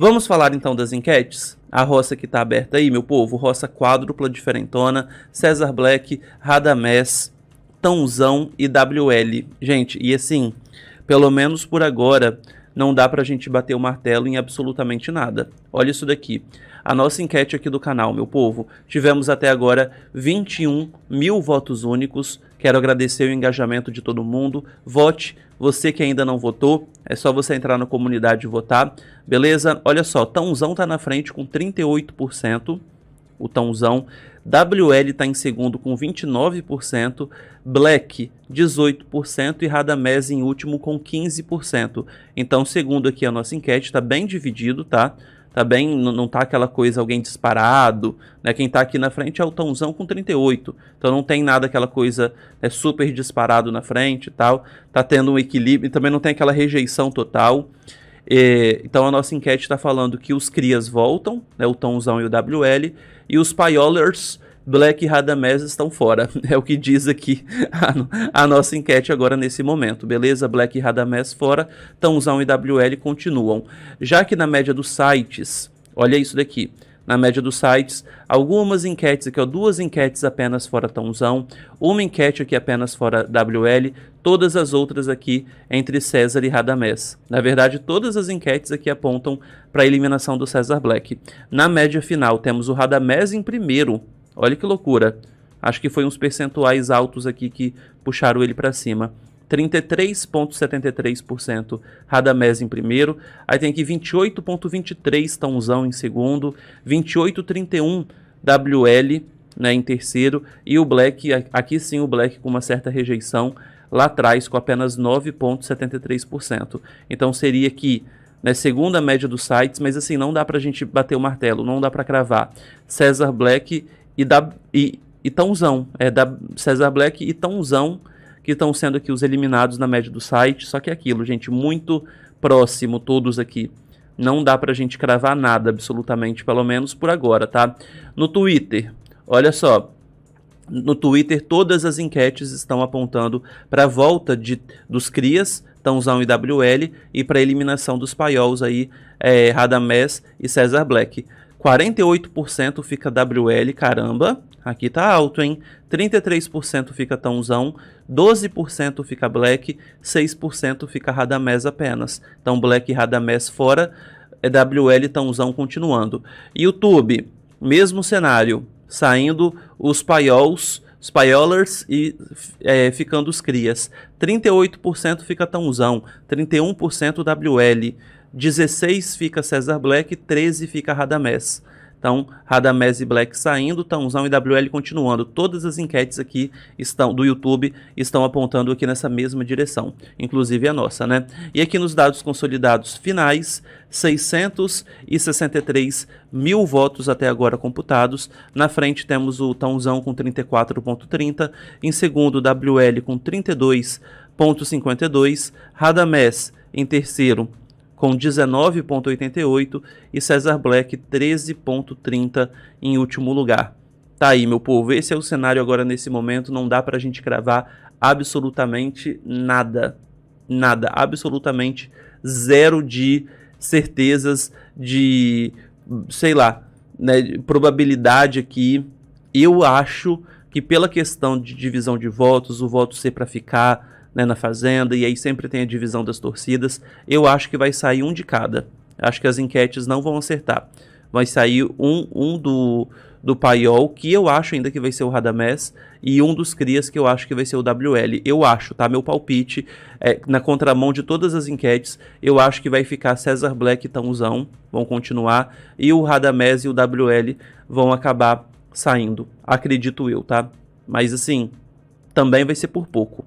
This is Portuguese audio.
Vamos falar então das enquetes? A roça que está aberta aí, meu povo, roça quádrupla diferentona, César Black, Radamés, Tãozão e WL. Gente, e assim, pelo menos por agora, não dá para a gente bater o martelo em absolutamente nada. Olha isso daqui. A nossa enquete aqui do canal, meu povo. Tivemos até agora 21 mil votos únicos. Quero agradecer o engajamento de todo mundo. Vote. Você que ainda não votou, é só você entrar na comunidade e votar. Beleza? Olha só, Tãozão tá na frente com 38% o tãozão. WL está em segundo com 29%, Black 18% e Radamés em último com 15%. Então, segundo aqui a nossa enquete, está bem dividido, tá? Tá bem, não tá aquela coisa alguém disparado, né? Quem tá aqui na frente é o Tãozão com 38. Então não tem nada aquela coisa né, super disparado na frente e tal. Tá tendo um equilíbrio, também não tem aquela rejeição total. E, então a nossa enquete está falando que os crias voltam, né, o Tomzão e o WL, e os Paiolers, Black e Radamés estão fora. É o que diz aqui a, a nossa enquete agora nesse momento, beleza? Black e Radamés fora, Tomzão e WL continuam. Já que na média dos sites, olha isso daqui, na média dos sites, algumas enquetes aqui, ó, duas enquetes apenas fora Tãozão, uma enquete aqui apenas fora WL, todas as outras aqui entre César e Radamés. Na verdade, todas as enquetes aqui apontam para a eliminação do César Black. Na média final, temos o Radamés em primeiro. Olha que loucura. Acho que foi uns percentuais altos aqui que puxaram ele para cima. 33,73%, Radamés em primeiro. Aí tem aqui 28,23%, Tãozão em segundo. 28,31% WL né, em terceiro. E o Black, aqui sim o Black com uma certa rejeição lá atrás, com apenas 9,73%. Então seria que né, segundo a média dos sites, mas assim, não dá pra gente bater o martelo, não dá pra cravar. César Black e, da, e, e Tãozão, é, da César Black e Tãozão que estão sendo aqui os eliminados na média do site. Só que é aquilo, gente, muito próximo todos aqui. Não dá pra gente cravar nada, absolutamente, pelo menos por agora, tá? No Twitter, olha só, no Twitter, todas as enquetes estão apontando para a volta de, dos Crias, Tãozão e WL, e para eliminação dos paiols aí, é, Radamés e César Black. 48% fica WL, caramba, aqui tá alto, hein? 33% fica Tãozão, 12% fica Black, 6% fica Radamés apenas. Então Black e Radamés fora, é WL Tãozão continuando. YouTube, mesmo cenário, saindo os paiols, os paiolers e é, ficando os crias. 38% fica Tãozão, 31% WL. 16 fica César Black, 13 fica Radamés. Então, Radamés e Black saindo, Tãozão e WL continuando. Todas as enquetes aqui estão do YouTube estão apontando aqui nessa mesma direção, inclusive a nossa, né? E aqui nos dados consolidados finais, 663 mil votos até agora computados. Na frente temos o Tãozão com 34,30, em segundo, WL com 32,52, Radamés em terceiro com 19,88 e Cesar Black 13,30 em último lugar. Tá aí, meu povo, esse é o cenário agora nesse momento, não dá para a gente cravar absolutamente nada. Nada, absolutamente zero de certezas, de, sei lá, né, probabilidade aqui. Eu acho que pela questão de divisão de votos, o voto ser para ficar, né, na Fazenda, e aí sempre tem a divisão das torcidas. Eu acho que vai sair um de cada. Acho que as enquetes não vão acertar. Vai sair um, um do, do Paiol, que eu acho ainda que vai ser o Radamés, e um dos Crias, que eu acho que vai ser o WL. Eu acho, tá? Meu palpite, é, na contramão de todas as enquetes, eu acho que vai ficar César Black e Tãozão, vão continuar, e o Radamés e o WL vão acabar saindo. Acredito eu, tá? Mas assim, também vai ser por pouco.